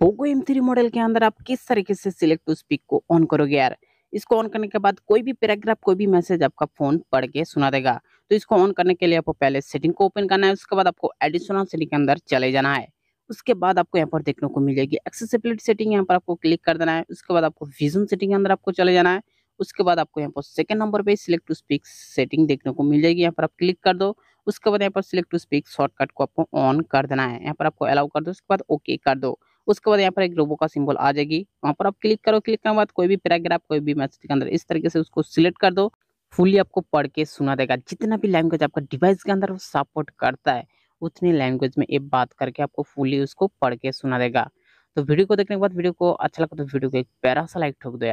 Poco M three model के अंदर आप किस तरीके से सिलेक्ट टू स्पीक को ऑन करोगे यार इसको ऑन करने के बाद कोई भी पैराग्राफ कोई भी मैसेज आपका फ़ोन पढ़ के सुना देगा तो इसको ऑन करने के लिए आपको पहले सेटिंग को ओपन करना है उसके बाद आपको एडिशनल सेटिंग के अंदर चले जाना है उसके बाद आपको यहाँ पर देखने को मिल जाएगी एक्सेसिबिलिटी सेटिंग यहाँ पर आपको क्लिक कर देना है उसके बाद आपको विजन सेटिंग के अंदर आपको चले जाना है उसके बाद आपको यहाँ पर सेकंड नंबर पे सिलेक्ट टू स्पीक सेटिंग देखने को मिल जाएगी यहाँ पर आप क्लिक कर दो उसके बाद यहाँ पर सिलेक्ट टू स्पीक शॉर्टकट को आपको ऑन कर देना है यहाँ पर आपको अलाउ कर दो उसके बाद ओके कर दो उसके बाद यहाँ पर एक रोबो का सिंबल आ जाएगी वहाँ पर आप क्लिक करो क्लिक करने के बाद कोई भी पैराग्राफ कोई भी मैसेज के अंदर इस तरीके से उसको सिलेक्ट कर दो फुली आपको पढ़ के सुना देगा जितना भी लैंग्वेज आपका डिवाइस के अंदर सपोर्ट करता है उतनी लैंग्वेज में एक बात करके आपको फुली उसको पढ़ के सुना देगा तो वीडियो को देखने के बाद वीडियो को अच्छा लगता तो वीडियो को एक पैरा सा लाइक ठोक दो